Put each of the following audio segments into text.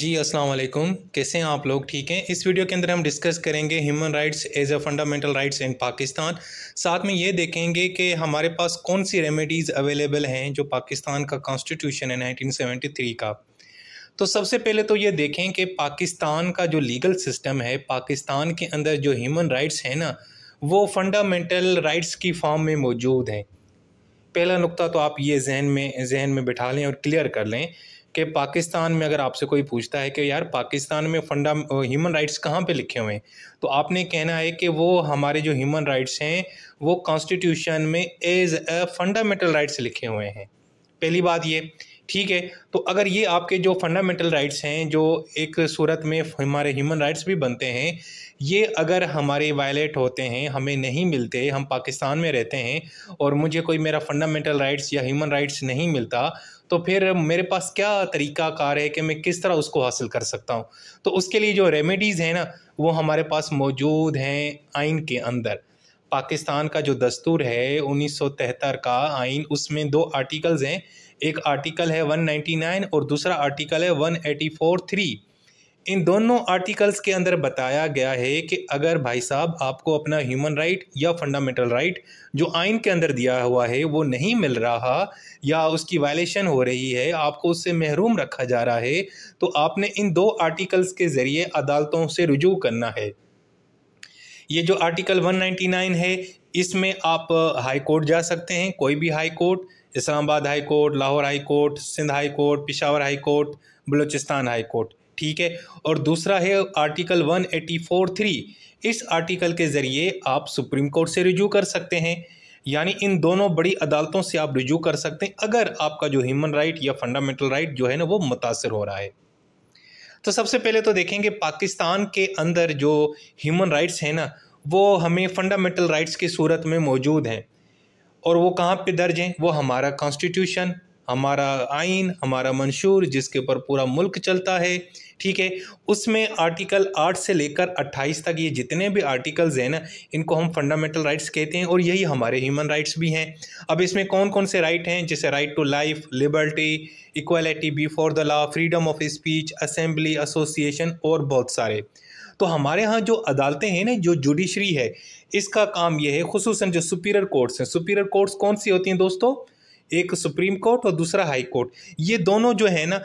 जी अस्सलाम वालेकुम कैसे हैं आप लोग ठीक हैं इस वीडियो के अंदर हम डिस्कस करेंगे human rights as a fundamental rights in Pakistan साथ में ये देखेंगे कि हमारे पास कौन सी रेमेडीज़ अवेलेबल हैं जो पाकिस्तान का कॉन्स्टिट्यूशन है 1973 का तो सबसे पहले तो ये देखें कि पाकिस्तान का जो लीगल सिस्टम है पाकिस्तान के अंदर जो ह्यूमन राइट्स हैं ना वो फंडामेंटल राइट्स की फॉर्म में मौजूद हैं पहला नुकता तो आप ये जहन में जहन में बिठा लें और क्लियर कर लें कि पाकिस्तान में अगर आपसे कोई पूछता है कि यार पाकिस्तान में फंडा ह्यूमन राइट्स कहाँ पे लिखे हुए हैं तो आपने कहना है कि वो हमारे जो ह्यूमन राइट्स हैं वो कॉन्स्टिट्यूशन में एज अ फंडामेंटल राइट्स लिखे हुए हैं पहली बात ये ठीक है तो अगर ये आपके जो फंडामेंटल राइट्स हैं जो एक सूरत में हमारे ह्यूमन राइट्स भी बनते हैं ये अगर हमारे वायलेट होते हैं हमें नहीं मिलते हम पाकिस्तान में रहते हैं और मुझे कोई मेरा फंडामेंटल राइट्स या ह्यूमन राइट्स नहीं मिलता तो फिर मेरे पास क्या तरीका कार है कि मैं किस तरह उसको हासिल कर सकता हूँ तो उसके लिए जो रेमेडीज़ हैं ना वो हमारे पास मौजूद हैं आइन के अंदर पाकिस्तान का जो दस्तूर है उन्नीस का आइन उसमें दो आर्टिकल्स हैं एक आर्टिकल है 199 और दूसरा आर्टिकल है फोर थ्री इन दोनों आर्टिकल्स के अंदर बताया गया है कि अगर भाई साहब आपको अपना ह्यूमन राइट या फंडामेंटल राइट जो आइन के अंदर दिया हुआ है वो नहीं मिल रहा या उसकी वायलेशन हो रही है आपको उससे महरूम रखा जा रहा है तो आपने इन दो आर्टिकल्स के ज़रिए अदालतों से रुजू करना है ये जो आर्टिकल 199 है इसमें आप हाई कोर्ट जा सकते हैं कोई भी high court Islamabad high court Lahore high court Sindh high court Peshawar high court Balochistan high court ठीक है और दूसरा है article one eighty four three इस आर्टिकल के ज़रिए आप सुप्रीम कोर्ट से रिजू कर सकते हैं यानी इन दोनों बड़ी अदालतों से आप रिजू कर सकते हैं अगर आपका जो ह्यूमन राइट या फंडामेंटल राइट जो है ना वो मुतासर हो रहा है तो सबसे पहले तो देखेंगे पाकिस्तान के अंदर जो ह्यूमन राइट्स हैं ना वो हमें फंडामेंटल राइट्स की सूरत में मौजूद हैं और वो कहाँ पे दर्ज हैं वो हमारा कॉन्स्टिट्यूशन हमारा आइन हमारा मंशूर जिसके ऊपर पूरा मुल्क चलता है ठीक है उसमें आर्टिकल 8 से लेकर 28 तक ये जितने भी आर्टिकल्स हैं ना इनको हम फंडामेंटल राइट्स कहते हैं और यही हमारे ह्यूमन राइट्स भी हैं अब इसमें कौन कौन से राइट हैं जैसे right to life liberty equality before the law freedom of speech assembly association और बहुत सारे तो हमारे यहाँ जो अदालतें हैं ना जो जुडिशरी है इसका काम यह है खसूस जो सुपीरियर कोर्ट्स हैं सुपीरियर कोर्ट्स कौन सी होती हैं दोस्तों एक सुप्रीम कोर्ट और दूसरा हाई कोर्ट ये दोनों जो है ना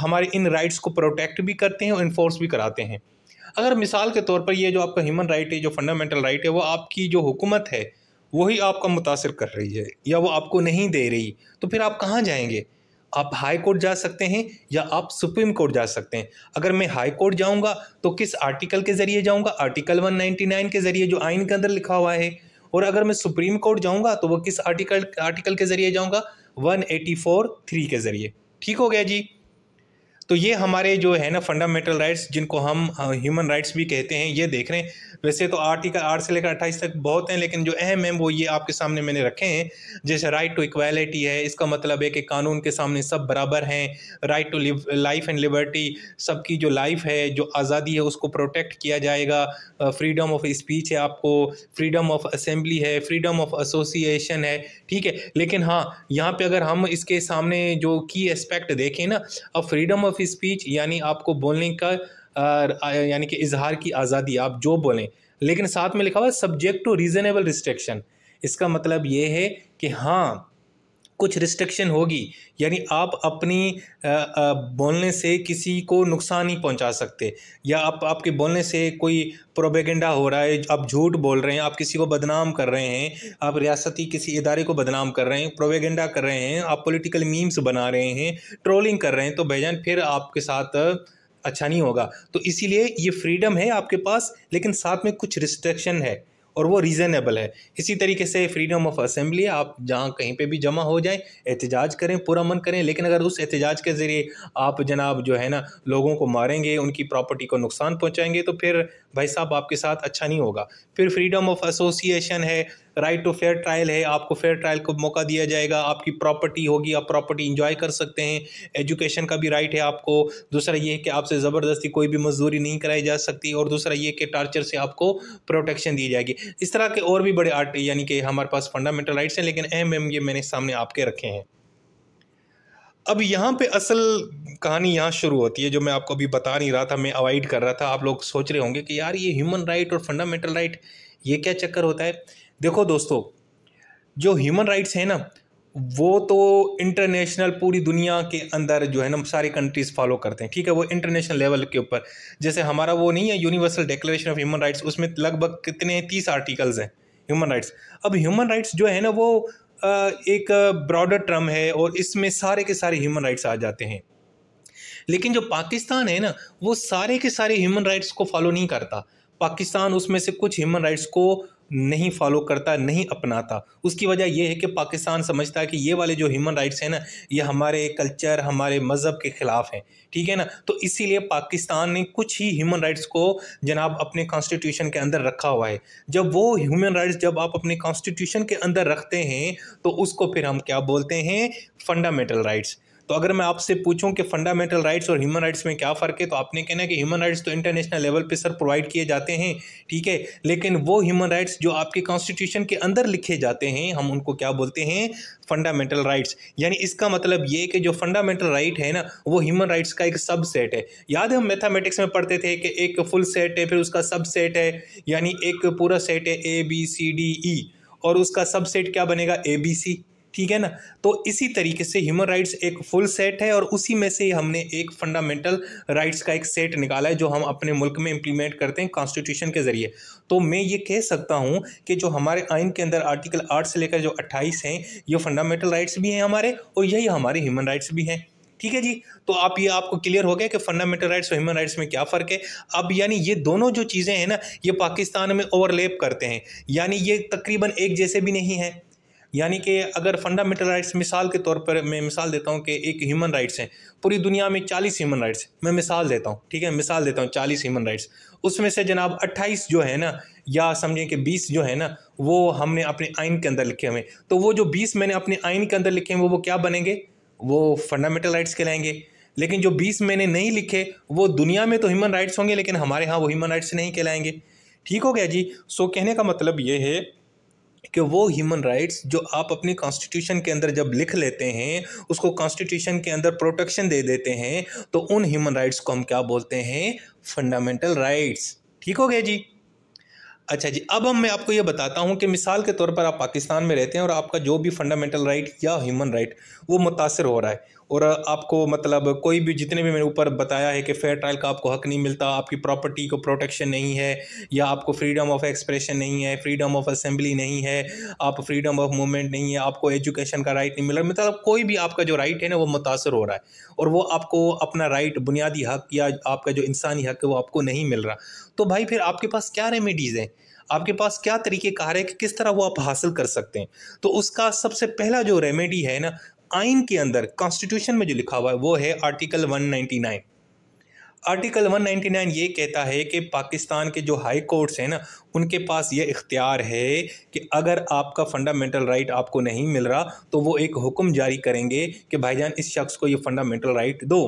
हमारे इन राइट्स को प्रोटेक्ट भी करते हैं और इन्फोर्स भी कराते हैं अगर मिसाल के तौर पर ये जो आपका ह्यूमन राइट है जो फंडामेंटल राइट है वो आपकी जो हुकूमत है वही आपका मुतासर कर रही है या वो आपको नहीं दे रही तो फिर आप कहाँ जाएंगे आप हाई कोर्ट जा सकते हैं या आप सुप्रीम कोर्ट जा सकते हैं अगर मैं हाई कोर्ट जाऊंगा तो किस आर्टिकल के ज़रिए जाऊंगा आर्टिकल 199 के ज़रिए जो आइन के अंदर लिखा हुआ है और अगर मैं सुप्रीम कोर्ट जाऊंगा तो वो किस आर्टिकल आर्टिकल के ज़रिए जाऊँगा वन एटी फोर थ्री के ज़रिए ठीक हो गया जी तो ये हमारे जो है ना फंडामेंटल राइट्स जिनको हम ह्यूमन राइट्स भी कहते हैं ये देख रहे हैं वैसे तो आर्टिकल आठ से लेकर अट्ठाईस तक बहुत हैं लेकिन जो अहम हैं वो ये आपके सामने मैंने रखे हैं जैसे राइट टू इक्वालिटी है इसका मतलब है कि कानून के सामने सब बराबर हैं right to life and liberty सबकी जो लाइफ है जो आज़ादी है उसको प्रोटेक्ट किया जाएगा फ्रीडम ऑफ स्पीच है आपको फ्रीडम ऑफ असेंबली है फ्रीडम ऑफ एसोसिएशन है ठीक है लेकिन हाँ यहाँ पर अगर हम इसके सामने जो की एस्पेक्ट देखें ना अब फ्रीडम ऑफ ऑफ स्पीच यानी आपको बोलने का यानी कि इजहार की आज़ादी आप जो बोलें लेकिन साथ में लिखा हुआ सब्जेक्ट टू रीज़नेबल रिस्ट्रिक्शन इसका मतलब ये है कि हाँ कुछ रिस्ट्रिक्शन होगी यानी आप अपनी आ, आ, बोलने से किसी को नुकसान नहीं पहुंचा सकते या आप आपके बोलने से कोई प्रोबेगेंडा हो रहा है आप झूठ बोल रहे हैं आप किसी को बदनाम कर रहे हैं आप रियासती किसी इदारे को बदनाम कर रहे हैं प्रोबेगेंडा कर रहे हैं आप पॉलिटिकल मीम्स बना रहे हैं ट्रोलिंग कर रहे हैं तो भैजान फिर आपके साथ अच्छा नहीं होगा तो इसीलिए ये फ्रीडम है आपके पास लेकिन साथ में कुछ रिस्ट्रिक्शन है और वो रीज़नेबल है इसी तरीके से फ्रीडम ऑफ असेंबली आप जहाँ कहीं पे भी जमा हो जाएं एहतजाज करें पूरा मन करें लेकिन अगर उस एहतजाज के ज़रिए आप जनाब जो है ना लोगों को मारेंगे उनकी प्रॉपर्टी को नुकसान पहुँचाएंगे तो फिर भाई साहब आपके साथ अच्छा नहीं होगा फिर फ्रीडम ऑफ एसोसिएशन है राइट टू फेयर ट्रायल है आपको फेयर ट्रायल को मौका दिया जाएगा आपकी प्रॉपर्टी होगी आप प्रॉपर्टी इंजॉय कर सकते हैं एजुकेशन का भी राइट है आपको दूसरा ये है कि आपसे ज़बरदस्ती कोई भी मजदूरी नहीं कराई जा सकती और दूसरा ये कि टार्चर से आपको प्रोटेक्शन दी जाएगी इस तरह के और भी बड़े आर्ट यानी कि हमारे पास फंडामेंटल राइट्स हैं लेकिन अहम अहम ये मैंने सामने आपके रखे हैं अब यहाँ पे असल कहानी यहाँ शुरू होती है जो मैं आपको अभी बता नहीं रहा था मैं अवॉइड कर रहा था आप लोग सोच रहे होंगे कि यार ये ह्यूमन राइट और फंडामेंटल राइट ये क्या चक्कर होता है देखो दोस्तों जो ह्यूमन राइट्स हैं ना वो तो इंटरनेशनल पूरी दुनिया के अंदर जो है ना सारे कंट्रीज़ फॉलो करते हैं ठीक है वो इंटरनेशनल लेवल के ऊपर जैसे हमारा वो नहीं है universal declaration of human rights उसमें लगभग कितने तीस आर्टिकल्स हैं ह्यूमन राइट्स अब ह्यूमन राइट्स जो है ना वो एक ब्रॉडर टर्म है और इसमें सारे के सारे ह्यूमन राइट्स आ जाते हैं लेकिन जो पाकिस्तान है ना वो सारे के सारे ह्यूमन राइट्स को फॉलो नहीं करता पाकिस्तान उसमें से कुछ ह्यूमन राइट्स को नहीं फॉलो करता नहीं अपनाता उसकी वजह यह है कि पाकिस्तान समझता है कि ये वाले जो ह्यूमन राइट्स हैं ना ये हमारे कल्चर हमारे मज़हब के ख़िलाफ़ हैं ठीक है ना तो इसीलिए पाकिस्तान ने कुछ ही ह्यूमन राइट्स को जनाब अपने कॉन्स्टिट्यूशन के अंदर रखा हुआ है जब वो ह्यूमन राइट्स जब आप अपने कॉन्स्टिट्यूशन के अंदर रखते हैं तो उसको फिर हम क्या बोलते हैं फंडामेंटल राइट्स तो अगर मैं आपसे पूछूं कि फंडामेंटल राइट्स और ह्यूमन राइट्स में क्या फ़र्क है तो आपने कहना है कि ह्यूमन राइट्स तो इंटरनेशनल लेवल पर सर प्रोवाइड किए जाते हैं ठीक है लेकिन वो ह्यूमन राइट्स जो आपके कॉन्स्टिट्यूशन के अंदर लिखे जाते हैं हम उनको क्या बोलते हैं फंडामेंटल राइट्स यानी इसका मतलब ये कि जो फंडामेंटल राइट है ना वो ह्यूमन राइट्स का एक सब सेट है याद है हम मैथामेटिक्स में पढ़ते थे कि एक फुल सेट है फिर उसका सब सेट है यानी एक पूरा सेट है A B C D E और उसका सबसेट क्या बनेगा ए बी सी ठीक है ना तो इसी तरीके से ह्यूमन राइट्स एक फुल सेट है और उसी में से हमने एक फंडामेंटल राइट्स का एक सेट निकाला है जो हम अपने मुल्क में इम्प्लीमेंट करते हैं कॉन्स्टिट्यूशन के ज़रिए तो मैं ये कह सकता हूँ कि जो हमारे आइन के अंदर आर्टिकल आठ से लेकर जो अट्ठाईस हैं ये फंडामेंटल राइट्स भी हैं हमारे और यही हमारे ह्यूमन राइट्स भी हैं ठीक है जी तो आप ये आपको क्लियर हो गया कि फंडामेंटल राइट्स और ह्यूमन राइट्स में क्या फ़र्क है अब यानी ये दोनों जो चीज़ें हैं ना ये पाकिस्तान में ओवरलेप करते हैं यानी ये तकरीबन एक जैसे भी नहीं है यानी कि अगर फंडामेंटल राइट्स मिसाल के तौर पर मैं मिसाल देता हूँ कि एक ह्यूमन राइट्स हैं पूरी दुनिया में चालीस ह्यूमन राइट्स मैं मिसाल देता हूँ ठीक है मिसाल देता हूँ चालीस ह्यूमन राइट्स उसमें से जनाब अट्ठाईस जो है ना या समझें कि बीस जो है ना वो हमने अपने आइन के अंदर लिखे हुए तो वो जो बीस मैंने अपने आइन के अंदर लिखे हैं वो वो क्या बनेंगे वो फंडामेंटल राइट्स कहलाएंगे लेकिन जो बीस मैंने नहीं लिखे वो दुनिया में तो ह्यूमन राइट्स होंगे लेकिन हमारे यहाँ वो ह्यूमन राइट्स नहीं कहलाएंगे ठीक हो गया जी सो कहने का मतलब ये है कि वो ह्यूमन राइट्स जो आप अपनी कॉन्स्टिट्यूशन के अंदर जब लिख लेते हैं उसको कॉन्स्टिट्यूशन के अंदर प्रोटेक्शन दे देते हैं तो उन ह्यूमन राइट्स को हम क्या बोलते हैं फंडामेंटल राइट्स ठीक हो गया जी अच्छा जी अब हम मैं आपको ये बताता हूँ कि मिसाल के तौर पर आप पाकिस्तान में रहते हैं और आपका जो भी फंडामेंटल राइट या ह्यूमन राइट वो मुतासर हो रहा है और आपको मतलब कोई भी जितने भी मैंने ऊपर बताया है कि फेयर ट्रायल का आपको हक नहीं मिलता आपकी प्रॉपर्टी को प्रोटेक्शन नहीं है या आपको फ्रीडम ऑफ एक्सप्रेशन नहीं है फ्रीडम ऑफ असेंबली नहीं है आप फ्रीडम ऑफ मूवमेंट नहीं है आपको एजुकेशन का राइट नहीं मिल रहा मतलब कोई भी आपका जो राइट है ना वो मुतासर हो रहा है और वो आपको अपना राइट बुनियादी हक या आपका जो इंसानी हक है वो आपको नहीं मिल रहा तो भाई फिर आपके पास क्या रेमेडीज़ हैं आपके पास क्या तरीके कार है कि किस तरह वो आप हासिल कर सकते हैं तो उसका सबसे पहला जो रेमेडी है ना आइन के अंदर कॉन्स्टिट्यूशन में जो लिखा हुआ है वो है आर्टिकल 199 आर्टिकल 199 ये कहता है कि पाकिस्तान के जो हाई कोर्ट्स हैं ना उनके पास ये इख्तियार है कि अगर आपका फंडामेंटल राइट आपको नहीं मिल रहा तो वो एक हुक्म जारी करेंगे कि भाईजान इस शख्स को ये फंडामेंटल राइट दो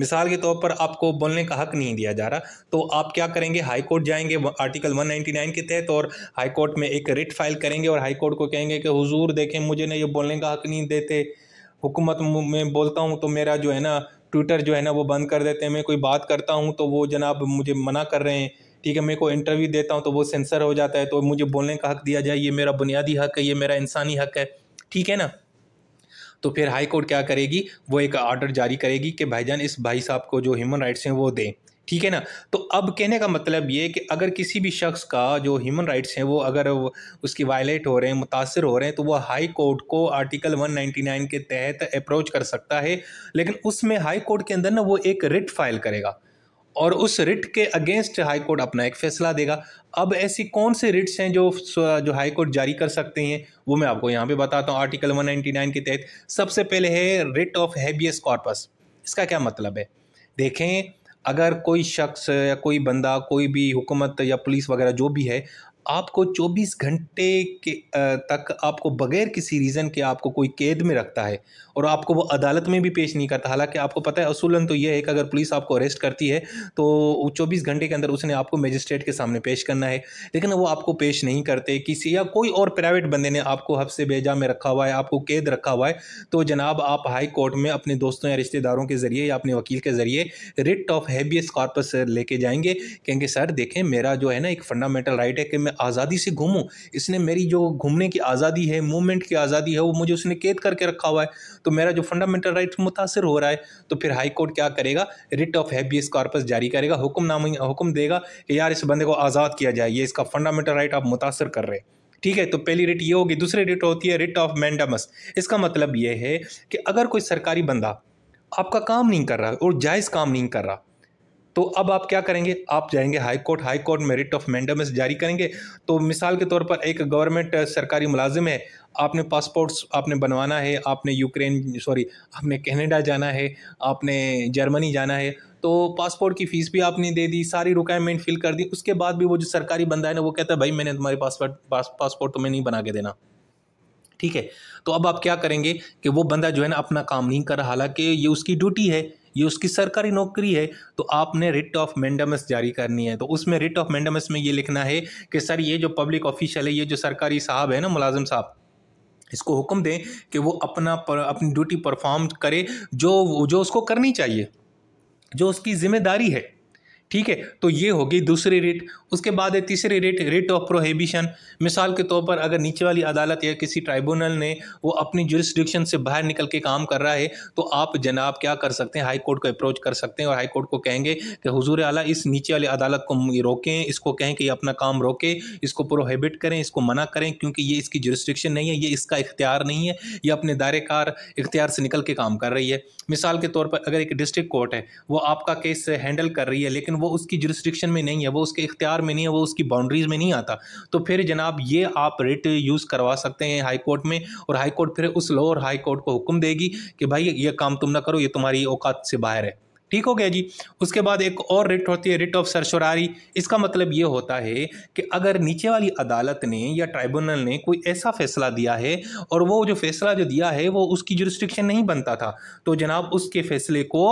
मिसाल के तौर पर आपको बोलने का हक नहीं दिया जा रहा तो आप क्या करेंगे हाई कोर्ट जाएंगे आर्टिकल 199 के तहत और हाई कोर्ट में एक रिट फाइल करेंगे और हाई कोर्ट को कहेंगे कि हुजूर देखें मुझे ना ये बोलने का हक नहीं देते हुकूमत में बोलता हूँ तो मेरा जो है ना ट्विटर जो है ना वो बंद कर देते हैं मैं कोई बात करता हूँ तो वो जनाब मुझे मना कर रहे हैं ठीक है मैं को इंटरव्यू देता हूँ तो वो सेंसर हो जाता है तो मुझे बोलने का हक दिया जाए ये मेरा बुनियादी हक है ये मेरा इंसानी हक है ठीक है ना तो फिर हाई कोर्ट क्या करेगी वो एक आर्डर जारी करेगी कि भाईजान इस भाई साहब को जो ह्यूमन राइट्स हैं वो दें ठीक है ना तो अब कहने का मतलब ये कि अगर किसी भी शख्स का जो ह्यूमन राइट्स हैं वो अगर उसकी वायलेट हो रहे हैं मुतासर हो रहे हैं तो वो हाई कोर्ट को आर्टिकल 199 के तहत अप्रोच कर सकता है लेकिन उसमें हाई कोर्ट के अंदर ना वो एक रिट फाइल करेगा और उस रिट के अगेंस्ट हाई कोर्ट अपना एक फैसला देगा अब ऐसी कौन से रिट्स हैं जो जो हाई कोर्ट जारी कर सकते हैं वो मैं आपको यहाँ पे बताता हूँ आर्टिकल 199 के तहत सबसे पहले है रिट ऑफ हैबियस कॉर्पस इसका क्या मतलब है देखें अगर कोई शख्स या कोई बंदा कोई भी हुकूमत या पुलिस वगैरह जो भी है आपको 24 घंटे के तक आपको बगैर किसी रीज़न के आपको कोई कैद में रखता है और आपको वो अदालत में भी पेश नहीं करता हालांकि आपको पता है असूलन तो यह है कि अगर पुलिस आपको अरेस्ट करती है तो 24 घंटे के अंदर उसने आपको मजिस्ट्रेट के सामने पेश करना है लेकिन वो आपको पेश नहीं करते किसी या कोई और प्राइवेट बंदे ने आपको हफ से बेजा में रखा हुआ है आपको कैद रखा हुआ है तो जनाब आप हाई कोर्ट में अपने दोस्तों या रिश्तेदारों के ज़रिए या अपने वकील के ज़रिए रिट ऑफ हैबियस कॉर्पस लेके जाएंगे कहेंगे सर देखें मेरा जो है ना एक फंडामेंटल राइट है कि मैं आज़ादी से घूमूँ इसने मेरी जो घूमने की आज़ादी है मूवमेंट की आज़ादी है वो मुझे उसने कैद करके रखा हुआ है तो मेरा जो फंडामेंटल राइट मुतासर हो रहा है तो फिर हाई कोर्ट क्या करेगा रिट ऑफ हैबियस कॉर्पस जारी करेगा नाम हुक्म देगा कि यार इस बंदे को आज़ाद किया जाए ये इसका फंडामेंटल राइट आप मुतासर कर रहे हैं ठीक है तो पहली रिट ये होगी दूसरी रिट होती है रिट ऑफ मैंडमस इसका मतलब ये है कि अगर कोई सरकारी बंदा आपका काम नहीं कर रहा और जायज़ काम नहीं कर रहा तो अब आप क्या करेंगे आप जाएंगे high court high court merit of mandamus जारी करेंगे तो मिसाल के तौर पर एक गवर्नमेंट सरकारी मुलाजिम है आपने पासपोर्ट्स आपने बनवाना है आपने यूक्रेन सॉरी आपने कनाडा जाना है आपने जर्मनी जाना है तो पासपोर्ट की फ़ीस भी आपने दे दी सारी रिक्वायरमेंट फिल कर दी उसके बाद भी वो जो सरकारी बंदा है ना वो कहता है भाई मैंने तुम्हारे पासपोर्ट पास, पासपोर्ट तुम्हें नहीं बना के देना ठीक है तो अब आप क्या करेंगे कि वो बंदा जो है ना अपना काम नहीं कर रहा हालांकि ये उसकी ड्यूटी है ये उसकी सरकारी नौकरी है तो आपने रिट ऑफ मैंडमस जारी करनी है तो उसमें रिट ऑफ मैंडमस में ये लिखना है कि सर ये जो पब्लिक ऑफिशियल है ये जो सरकारी साहब है ना मुलाजिम साहब इसको हुक्म दें कि वो अपना पर, अपनी ड्यूटी परफॉर्म करे जो जो उसको करनी चाहिए जो उसकी जिम्मेदारी है ठीक है तो ये होगी दूसरी रेट उसके बाद है तीसरी रेट रेट ऑफ प्रोहिबिशन मिसाल के तौर पर अगर नीचे वाली अदालत या किसी ट्राइब्यूनल ने वो अपनी जुरिस्डिक्शन से बाहर निकल के काम कर रहा है तो आप जनाब क्या कर सकते हैं हाई कोर्ट को अप्रोच कर सकते हैं और हाई कोर्ट को कहेंगे कि हुजूर आला इस नीचे वाली अदालत को रोकें इसको कहें कि ये अपना काम रोके इसको प्रोहिबिट करें इसको मना करें क्योंकि ये इसकी जुरिस्डिक्शन नहीं है ये इसका इख्तियार नहीं है ये अपने दायरेकार इख्तियार से निकल के काम कर रही है मिसाल के तौर पर अगर एक डिस्ट्रिक्ट कोर्ट है वो आपका केस हैंडल कर रही है लेकिन वो उसकी जुरिस्ट्रिक्शन में नहीं है वो उसके इख्तियार में नहीं है वो उसकी बाउंड्रीज़ में नहीं आता तो फिर जनाब ये आप रिट यूज़ करवा सकते हैं हाई कोर्ट में और हाई कोर्ट फिर उस लोअर हाई कोर्ट को हुक्म देगी कि भाई ये काम तुम ना करो ये तुम्हारी औकात से बाहर है ठीक हो गया जी उसके बाद एक और रिट होती है रिट ऑफ सरशरारी इसका मतलब ये होता है कि अगर नीचे वाली अदालत ने या ट्राइब्यूनल ने कोई ऐसा फैसला दिया है और वो जो फैसला जो दिया है वो उसकी जुरिस्ट्रिक्शन नहीं बनता था तो जनाब उसके फैसले को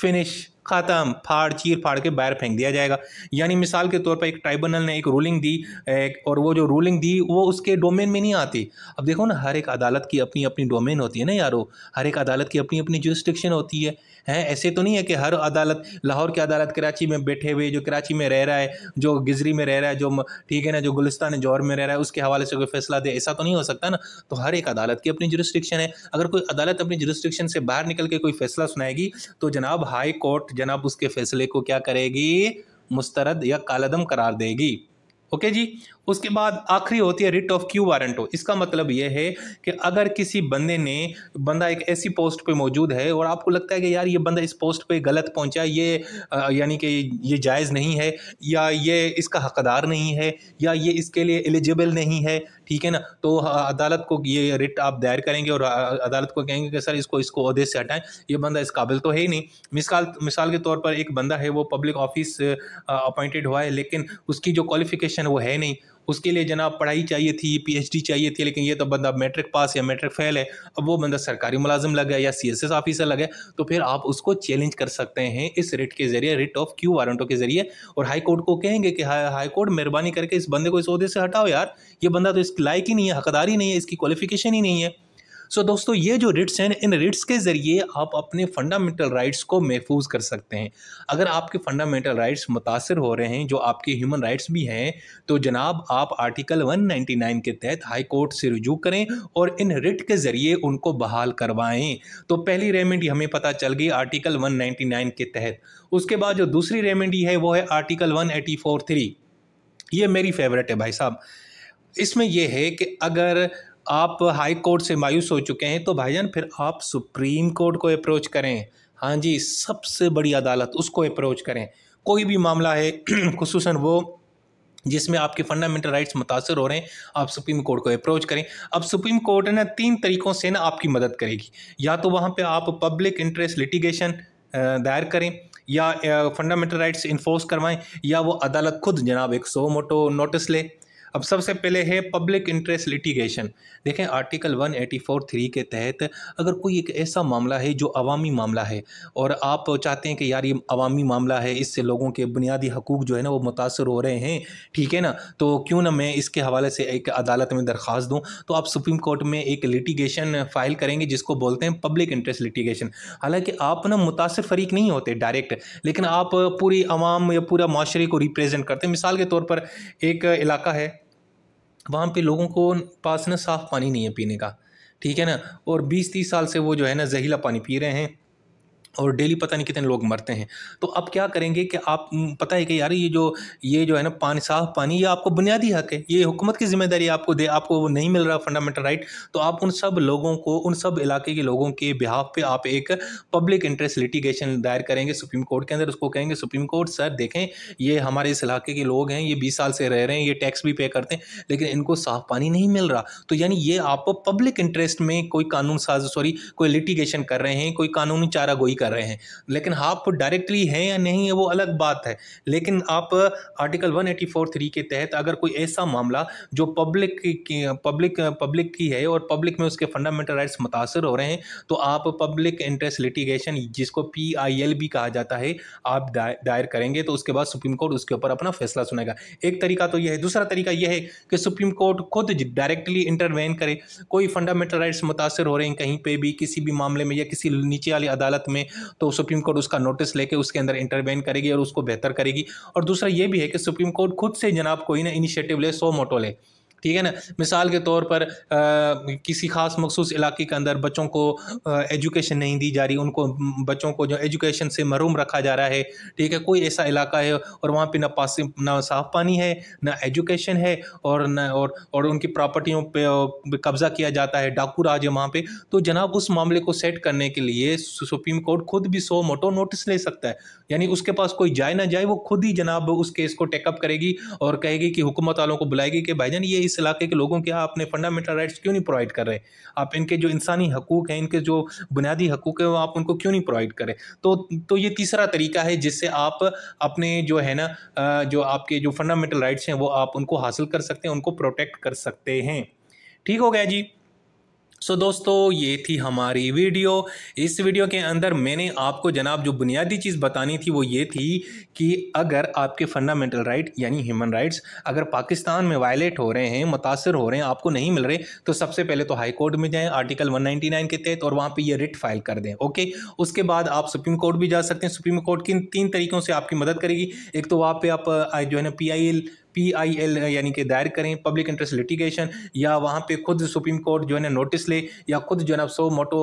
फिनिश ख़त्म फाड़ चीर फाड़ के बाहर फेंक दिया जाएगा यानी मिसाल के तौर पर एक ट्राइब्यूनल ने एक रूलिंग दी एक और वो जो रूलिंग दी वो उसके डोमेन में नहीं आती अब देखो ना हर एक अदालत की अपनी अपनी डोमेन होती है ना यारो हर एक अदालत की अपनी अपनी जुरिस्टिक्शन होती है हैं ऐसे तो नहीं है कि हर अदालत लाहौर की अदालत कराची में बैठे हुए जो कराची में रह रहा है जो गिजरी में रह रहा है जो ठीक है ना जो गुलिस्तान जौहर में रह रहा है उसके हवाले से कोई फैसला दे ऐसा तो नहीं हो सकता ना तो हर एक अदालत की अपनी जुरिस्ट्रिक्शन है अगर कोई अदालत अपनी जुरिस्ट्रिक्शन से बाहर निकल के कोई फैसला सुनाएगी तो जनाब हाई कोर्ट जनाब उसके फैसले को क्या करेगी मुस्तरद या कालदम करार देगी ओके जी उसके बाद आखिरी होती है रिट ऑफ क्यू वारंटो इसका मतलब यह है कि अगर किसी बंदे ने बंदा एक ऐसी पोस्ट पे मौजूद है और आपको लगता है कि यार ये बंदा इस पोस्ट पे गलत पहुंचा ये यानी कि ये जायज़ नहीं है या ये इसका हकदार नहीं है या ये इसके लिए एलिजिबल नहीं है ठीक है ना तो अदालत को ये रिट आप दायर करेंगे और अदालत को कहेंगे कि सर इसको इसको अहदे से हटाएं ये बंदा इस काबिल तो है ही नहीं मिसाल मिसाल के तौर पर एक बंदा है वो पब्लिक ऑफिस अपॉइंटेड हुआ है लेकिन उसकी जो क्वालिफिकेशन वो है नहीं उसके लिए जनाब पढ़ाई चाहिए थी पीएचडी चाहिए थी लेकिन ये तो बंदा मैट्रिक पास या मैट्रिक फेल है अब वो बंदा सरकारी मुलाजिम लग गया या सी एस ऑफिसर लग गया तो फिर आप उसको चैलेंज कर सकते हैं इस रिट के जरिए रिट ऑफ क्यू वारंटों के जरिए और हाई कोर्ट को कहेंगे कि हाई, हाई कोर्ट मेहरबानी करके इस बंदे को इस अहदे से हटाओ यार ये बंदा तो इस लायक ही नहीं है हकदार ही नहीं है इसकी क्वालिफिकेशन ही नहीं है सो so, दोस्तों ये जो रिट्स हैं इन रिट्स के ज़रिए आप अपने फंडामेंटल राइट्स को महफूज कर सकते हैं अगर आपके फंडामेंटल राइट्स मुतासर हो रहे हैं जो आपके ह्यूमन राइट्स भी हैं तो जनाब आप आर्टिकल 199 के तहत हाई कोर्ट से रजू करें और इन रिट के ज़रिए उनको बहाल करवाएं तो पहली रेमेडी हमें पता चल गई आर्टिकल नाइन के तहत उसके बाद जो दूसरी रेमेडी है वो है article one eighty four three ये मेरी फेवरेट है भाई साहब इसमें यह है कि अगर आप हाई कोर्ट से मायूस हो चुके हैं तो भाईजान फिर आप सुप्रीम कोर्ट को अप्रोच करें हाँ जी सबसे बड़ी अदालत उसको अप्रोच करें कोई भी मामला है खसूस वो जिसमें आपके फंडामेंटल राइट्स मुतासर हो रहे हैं आप सुप्रीम कोर्ट को अप्रोच करें अब सुप्रीम कोर्ट ना तीन तरीक़ों से ना आपकी मदद करेगी या तो वहाँ पे आप पब्लिक इंटरेस्ट लिटिगेशन दायर करें या फंडामेंटल राइट्स इन्फोर्स करवाएं या वो अदालत खुद जनाब एक सो मोटो नोटिस ले अब सबसे पहले है पब्लिक इंटरेस्ट लिटिगेशन देखें आर्टिकल 184 थ्री के तहत अगर कोई एक ऐसा मामला है जो अवामी मामला है और आप चाहते हैं कि यार ये अवामी मामला है इससे लोगों के बुनियादी हकूक़ जो है ना वो मुतासर हो रहे हैं ठीक है ना तो क्यों ना मैं इसके हवाले से एक अदालत में दरख्वास्त दूँ तो आप सुप्रीम कोर्ट में एक लिटिगेशन फाइल करेंगे जिसको बोलते हैं पब्लिक इंटरेस्ट लिटिगेशन हालाँकि आप ना मुतासर फरीक नहीं होते डायरेक्ट लेकिन आप पूरी आवाम या पूरा माशरे को रिप्रेजेंट करते हैं मिसाल के तौर पर एक इलाका है वहाँ पे लोगों को पास ना साफ़ पानी नहीं है पीने का ठीक है ना और बीस तीस साल से वो जो है ना जहरीला पानी पी रहे हैं और डेली पता नहीं कितने लोग मरते हैं तो अब क्या करेंगे कि आप पता है कि यार ये जो ये जो है ना पानी साफ पानी ये आपको बुनियादी हक है ये हुकूमत की जिम्मेदारी आपको दे आपको वो नहीं मिल रहा फंडामेंटल राइट तो आप उन सब लोगों को उन सब इलाके के लोगों के बिहाफ पे आप एक पब्लिक इंटरेस्ट लिटिगेशन दायर करेंगे सुप्रीम कोर्ट के अंदर उसको कहेंगे सुप्रीम कोर्ट सर देखें ये हमारे इस इलाके के लोग हैं ये बीस साल से रह रहे हैं ये टैक्स भी पे करते हैं लेकिन इनको साफ पानी नहीं मिल रहा तो यानी ये आप पब्लिक इंटरेस्ट में कोई कानून साज सॉरी कोई लिटिगेशन कर रहे हैं कोई कानूनी चारा गोई कर रहे हैं लेकिन आप डायरेक्टली हैं या नहीं है वो अलग बात है लेकिन आप आर्टिकल 184 थ्री के तहत अगर कोई ऐसा मामला जो पब्लिक की पब्लिक पब्लिक की है और पब्लिक में उसके फंडामेंटल राइट्स मुतासर हो रहे हैं तो आप पब्लिक इंटरेस्ट लिटिगेशन जिसको पी आई एल भी कहा जाता है आप दायर करेंगे तो उसके बाद सुप्रीम कोर्ट उसके ऊपर अपना फैसला सुनेगा एक तरीका तो यह है दूसरा तरीका यह है कि सुप्रीम कोर्ट खुद डायरेक्टली इंटरवेन करे कोई फंडामेंटल राइट्स मुतासर हो रहे हैं कहीं पर भी किसी भी मामले में या किसी नीचे वाली अदालत में तो सुप्रीम कोर्ट उसका नोटिस लेके उसके अंदर इंटरवेन करेगी और उसको बेहतर करेगी और दूसरा ये भी है कि सुप्रीम कोर्ट खुद से जनाब कोई ना इनिशिएटिव ले सो मोटो ले ठीक है ना मिसाल के तौर पर आ, किसी ख़ास मखसूस इलाके के अंदर बच्चों को आ, एजुकेशन नहीं दी जा रही उनको बच्चों को जो एजुकेशन से मरूम रखा जा रहा है ठीक है कोई ऐसा इलाका है और वहाँ पे ना पास ना साफ़ पानी है ना एजुकेशन है और न और और उनकी प्रॉपर्टियों पे कब्ज़ा किया जाता है डाकू राज है वहाँ पर तो जनाब उस मामले को सेट करने के लिए सुप्रीम कोर्ट खुद भी सो मोटो नोटिस ले सकता है यानी उसके पास कोई जाए ना जाए वो खुद ही जनाब उस केस को टेकअप करेगी और कहेगी कि हुकूमत वालों को बुलाएगी कि जान ये इस इलाके के लोगों के आपने फंडामेंटल राइट्स क्यों नहीं प्रोवाइड कर रहे आप इनके जो इंसानी हकूक हैं इनके जो बुनियादी हकूक हैं वो आप उनको क्यों नहीं प्रोवाइड करें तो तो ये तीसरा तरीका है जिससे आप अपने जो है ना जो आपके जो फंडामेंटल राइट्स हैं वो आप उनको हासिल कर सकते हैं उनको प्रोटेक्ट कर सकते हैं ठीक हो गया जी सो so, दोस्तों ये थी हमारी वीडियो इस वीडियो के अंदर मैंने आपको जनाब जो बुनियादी चीज़ बतानी थी वो ये थी कि अगर आपके फंडामेंटल राइट यानी ह्यूमन राइट्स अगर पाकिस्तान में वायलेट हो रहे हैं मुतासर हो रहे हैं आपको नहीं मिल रहे तो सबसे पहले तो हाई कोर्ट में जाएं आर्टिकल 199 के तहत और वहाँ पर यह रिट फाइल कर दें ओके उसके बाद आप सुप्रीम कोर्ट भी जा सकते हैं सुप्रीम कोर्ट किन तीन तरीक़ों से आपकी मदद करेगी एक तो वहाँ पर आप जो है ना पी पी आई एल यानी कि दायर करें पब्लिक इंटरेस्ट लिटिगेशन या वहाँ पे खुद सुप्रीम कोर्ट जो है ना नोटिस ले या खुद जो है ना सो मोटो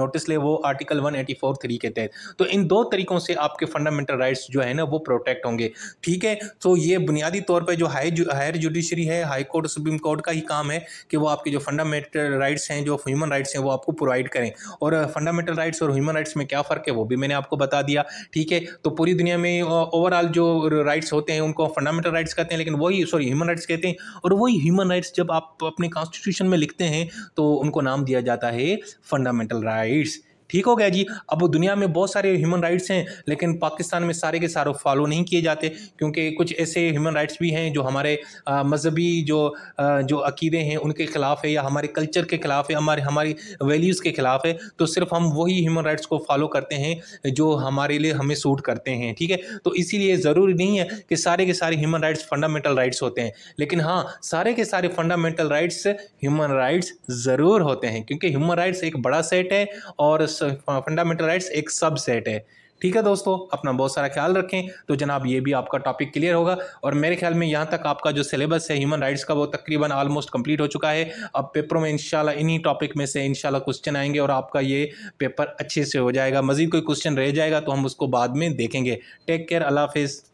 नोटिस ले वो article one eighty four three के तहत तो इन दो तरीकों से आपके फंडामेंटल राइट्स जो है ना वो प्रोटेक्ट होंगे ठीक है तो ये बुनियादी तौर पर जो हाई जु, हायर जुडिशरी है हाई कोर्ट सुप्रीम कोर्ट का ही काम है कि वो आपके जो फंडामेंटल राइट्स हैं जो ह्यूमन राइट्स हैं वो आपको प्रोवाइड करें और फंडामेंटल राइट्स और ह्यूमन राइट्स में क्या फ़र्क है वो भी मैंने आपको बता दिया ठीक है तो पूरी दुनिया में ओवरऑल जो राइट्स होते हैं उनको फंडामेंटल राइट्स का कहते हैं लेकिन वही सॉरी ह्यूमन राइट्स कहते हैं और वही ह्यूमन राइट्स जब आप अपने कॉन्स्टिट्यूशन में लिखते हैं तो उनको नाम दिया जाता है फंडामेंटल राइट्स ठीक हो गया जी अब दुनिया में बहुत सारे ह्यूमन राइट्स हैं लेकिन पाकिस्तान में सारे के सारे फॉलो नहीं किए जाते क्योंकि कुछ ऐसे ह्यूमन राइट्स भी हैं जो हमारे मजहबी जो आ, जो अकीदे हैं उनके ख़िलाफ़ है या हमारे कल्चर के ख़िलाफ़ है हमारे हमारी वैल्यूज़ के ख़िलाफ़ है तो सिर्फ हम वही ह्यूमन राइट्स को फॉलो करते हैं जो हमारे लिए हमें सूट करते हैं ठीक है तो इसीलिए ज़रूरी नहीं है कि सारे के सारे ह्यूमन राइट्स फंडामेंटल राइट्स होते हैं लेकिन हाँ सारे के सारे फंडामेंटल राइट्स ह्यूमन राइट्स ज़रूर होते हैं क्योंकि ह्यूमन राइट्स एक बड़ा सेट है और फंडामेंटल राइट्स एक सबसेट है ठीक है दोस्तों अपना बहुत सारा ख्याल रखें तो जनाब ये भी आपका टॉपिक क्लियर होगा और मेरे ख्याल में यहाँ तक आपका जो सिलेबस है ह्यूमन राइट्स का वो तकरीबन ऑलमोस्ट कंप्लीट हो चुका है अब पेपरों में इंशाल्लाह इन्हीं टॉपिक में से इंशाल्लाह क्वेश्चन आएंगे और आपका ये पेपर अच्छे से हो जाएगा मज़ीद कोई क्वेश्चन रह जाएगा तो हम उसको बाद में देखेंगे टेक केयर अल्लाह हाफिज़